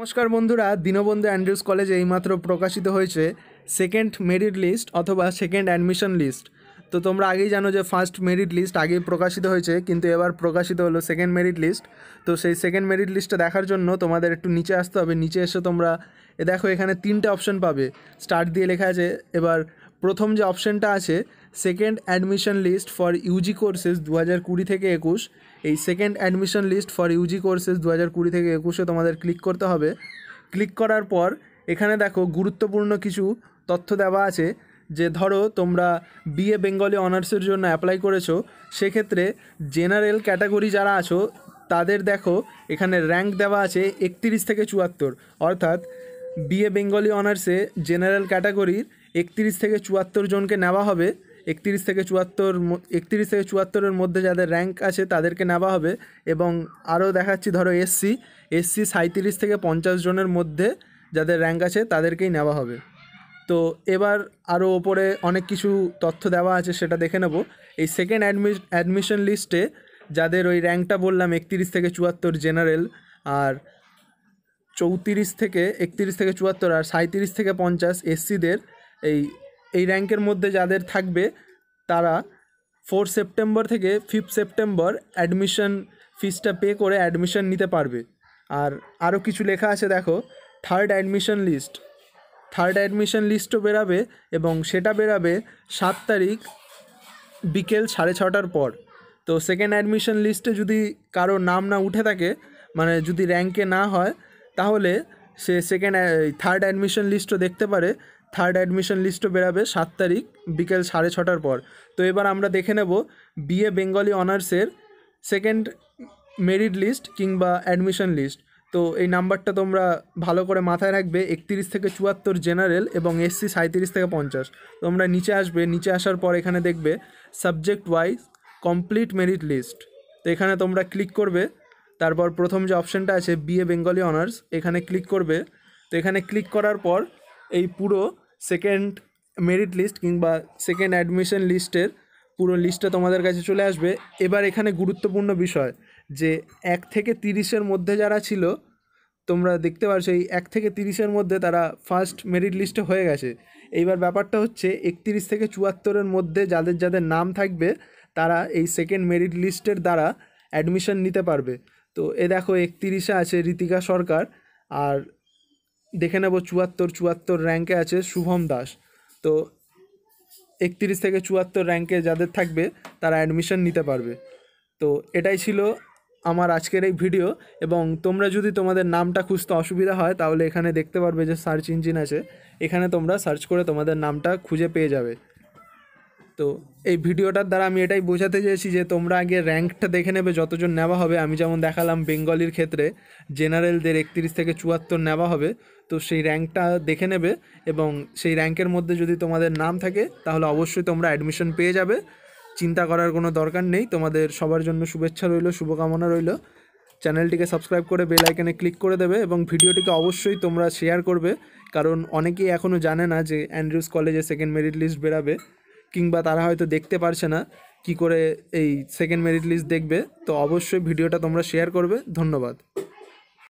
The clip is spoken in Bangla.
নমস্কার বন্ধুরা দীনবন্ধু অ্যান্ড্রিউস কলেজে এইমাত্র প্রকাশিত হয়েছে সেকেন্ড মেরিট লিস্ট অথবা সেকেন্ড অ্যাডমিশন লিস্ট তো তোমরা আগেই জানো যে ফার্স্ট মেরিট লিস্ট আগেই প্রকাশিত হয়েছে কিন্তু এবার প্রকাশিত হলো সেকেন্ড মেরিট লিস্ট তো সেই সেকেন্ড মেরিট লিস্টটা দেখার জন্য তোমাদের একটু নিচে আসতে হবে নিচে এসে তোমরা এ দেখো এখানে তিনটে অপশন পাবে স্টার্ট দিয়ে লেখা আছে এবার প্রথম যে অপশানটা আছে second admission list for UG courses দু হাজার কুড়ি থেকে একুশ এই second admission list for UG courses দু হাজার কুড়ি থেকে একুশে তোমাদের ক্লিক করতে হবে ক্লিক করার পর এখানে দেখো গুরুত্বপূর্ণ কিছু তথ্য দেওয়া আছে যে ধরো তোমরা বিএ বেঙ্গলি অনার্সের জন্য অ্যাপ্লাই করেছো সেক্ষেত্রে জেনারেল ক্যাটাগরি যারা আছো তাদের দেখো এখানে র্যাঙ্ক দেওয়া আছে একত্রিশ থেকে চুয়াত্তর অর্থাৎ বিএ বেঙ্গলি অনার্সে জেনারেল ক্যাটাগরির একত্রিশ থেকে চুয়াত্তর জনকে নেওয়া হবে একত্রিশ থেকে চুয়াত্তর একত্রিশ থেকে চুয়াত্তরের মধ্যে যাদের র্যাঙ্ক আছে তাদেরকে নেওয়া হবে এবং আরও দেখাচ্ছি ধরো এসসি এসসি সাঁত্রিশ থেকে পঞ্চাশ জনের মধ্যে যাদের র্যাঙ্ক আছে তাদেরকেই নেওয়া হবে তো এবার আরও ওপরে অনেক কিছু তথ্য দেওয়া আছে সেটা দেখে নেব এই সেকেন্ড অ্যাডমি অ্যাডমিশন লিস্টে যাদের ওই র্যাঙ্কটা বললাম একত্রিশ থেকে চুয়াত্তর জেনারেল আর চৌত্রিশ থেকে একত্রিশ থেকে চুয়াত্তর আর সাঁত্রিশ থেকে পঞ্চাশ এসসিদের এই এই র্যাঙ্কের মধ্যে যাদের থাকবে তারা ফোর সেপ্টেম্বর থেকে ফিফথ সেপ্টেম্বর অ্যাডমিশন ফিসটা পে করে অ্যাডমিশন নিতে পারবে আর আরও কিছু লেখা আছে দেখো third admission list third admission লিস্টও বেরাবে এবং সেটা বেরাবে সাত তারিখ বিকেল সাড়ে ছটার পর তো সেকেন্ড অ্যাডমিশন লিস্টে যদি কারো নাম না উঠে থাকে মানে যদি র্যাঙ্কে না হয় তাহলে সে সেকেন্ড থার্ড অ্যাডমিশন লিস্টও দেখতে পারে থার্ড অ্যাডমিশন লিস্টও বেরাবে সাত তারিখ বিকেল সাড়ে ছটার পর তো এবার আমরা দেখে নেব বিএ বেঙ্গলি অনার্সের সেকেন্ড মেরিট লিস্ট কিংবা অ্যাডমিশন লিস্ট তো এই নাম্বারটা তোমরা ভালো করে মাথায় রাখবে একত্রিশ থেকে চুয়াত্তর জেনারেল এবং এসসি সাঁত্রিশ থেকে পঞ্চাশ তোমরা নিচে আসবে নিচে আসার পর এখানে দেখবে subject wise complete merit list তো এখানে তোমরা ক্লিক করবে তারপর প্রথম যে অপশানটা আছে বিএ বেঙ্গলি অনার্স এখানে ক্লিক করবে তো এখানে ক্লিক করার পর এই পুরো সেকেন্ড মেরিট লিস্ট কিংবা সেকেন্ড অ্যাডমিশন লিস্টের পুরো লিস্টটা তোমাদের কাছে চলে আসবে এবার এখানে গুরুত্বপূর্ণ বিষয় যে এক থেকে তিরিশের মধ্যে যারা ছিল তোমরা দেখতে পাচ্ছ এই এক থেকে তিরিশের মধ্যে তারা ফার্স্ট মেরিট লিস্টে হয়ে গেছে এইবার ব্যাপারটা হচ্ছে একত্রিশ থেকে চুয়াত্তরের মধ্যে যাদের যাদের নাম থাকবে তারা এই সেকেন্ড মেরিট লিস্টের দ্বারা অ্যাডমিশন নিতে পারবে তো এ দেখো একতিরিশে আছে ঋতিকা সরকার আর দেখে নেব চুয়াত্তর চুয়াত্তর র্যাঙ্কে আছে শুভম দাস তো একত্রিশ থেকে চুয়াত্তর র্যাঙ্কে যাদের থাকবে তারা অ্যাডমিশন নিতে পারবে তো এটাই ছিল আমার আজকের এই ভিডিও এবং তোমরা যদি তোমাদের নামটা খুঁজতে অসুবিধা হয় তাহলে এখানে দেখতে পারবে যে সার্চ ইঞ্জিন আছে এখানে তোমরা সার্চ করে তোমাদের নামটা খুঁজে পেয়ে যাবে তো এই ভিডিওটার দ্বারা আমি এটাই বোঝাতে চেয়েছি যে তোমরা আগে র্যাঙ্কটা দেখে নেবে যতজন নেওয়া হবে আমি যেমন দেখালাম বেঙ্গলির ক্ষেত্রে জেনারেলদের একত্রিশ থেকে চুয়াত্তর নেওয়া হবে তো সেই র্যাঙ্কটা দেখে নেবে এবং সেই র্যাঙ্কের মধ্যে যদি তোমাদের নাম থাকে তাহলে অবশ্যই তোমরা অ্যাডমিশন পেয়ে যাবে চিন্তা করার কোনো দরকার নেই তোমাদের সবার জন্য শুভেচ্ছা রইল শুভকামনা রইল চ্যানেলটিকে সাবস্ক্রাইব করে বেল আইকনে ক্লিক করে দেবে এবং ভিডিওটিকে অবশ্যই তোমরা শেয়ার করবে কারণ অনেকেই এখনও জানে না যে অ্যান্ড্রিউস কলেজে সেকেন্ড মেরিট লিস্ট বেরাবে কিংবা তারা হয়তো দেখতে পারছে না কি করে এই সেকেন্ড মেরিট লিস্ট দেখবে তো অবশ্যই ভিডিওটা তোমরা শেয়ার করবে ধন্যবাদ